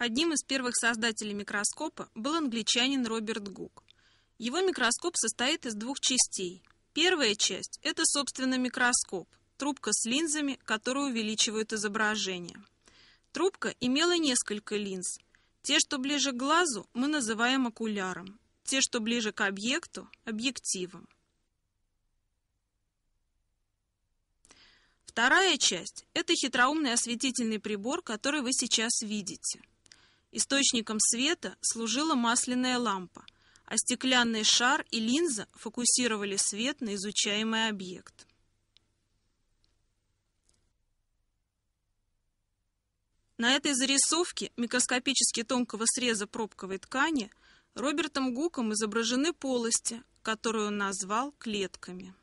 Одним из первых создателей микроскопа был англичанин Роберт Гук. Его микроскоп состоит из двух частей. Первая часть – это, собственно, микроскоп, трубка с линзами, которые увеличивают изображение. Трубка имела несколько линз. Те, что ближе к глазу, мы называем окуляром. Те, что ближе к объекту – объективом. Вторая часть – это хитроумный осветительный прибор, который вы сейчас видите – Источником света служила масляная лампа, а стеклянный шар и линза фокусировали свет на изучаемый объект. На этой зарисовке микроскопически тонкого среза пробковой ткани Робертом Гуком изображены полости, которую он назвал клетками.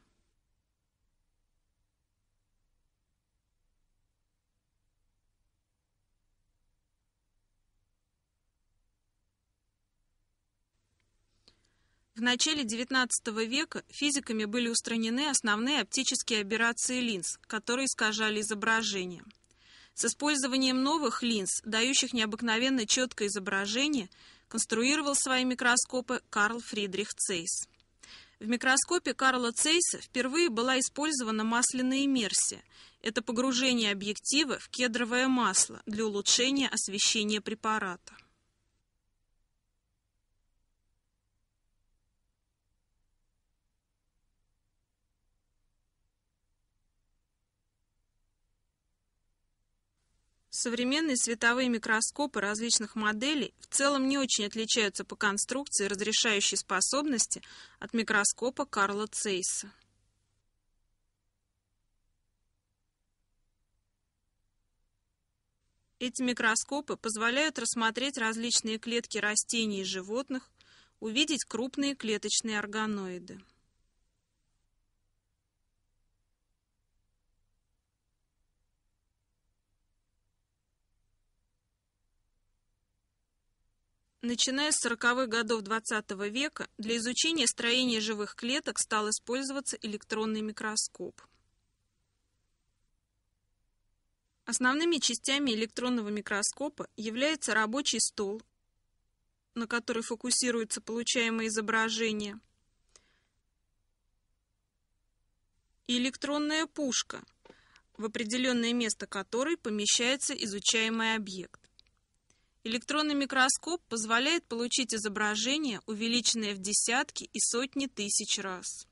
В начале XIX века физиками были устранены основные оптические операции линз, которые искажали изображение. С использованием новых линз, дающих необыкновенно четкое изображение, конструировал свои микроскопы Карл Фридрих Цейс. В микроскопе Карла Цейса впервые была использована масляная иммерсия. Это погружение объектива в кедровое масло для улучшения освещения препарата. Современные световые микроскопы различных моделей в целом не очень отличаются по конструкции разрешающей способности от микроскопа Карла Цейса. Эти микроскопы позволяют рассмотреть различные клетки растений и животных, увидеть крупные клеточные органоиды. Начиная с 40-х годов XX -го века для изучения строения живых клеток стал использоваться электронный микроскоп. Основными частями электронного микроскопа является рабочий стол, на который фокусируется получаемое изображение, и электронная пушка, в определенное место которой помещается изучаемый объект. Электронный микроскоп позволяет получить изображение, увеличенное в десятки и сотни тысяч раз.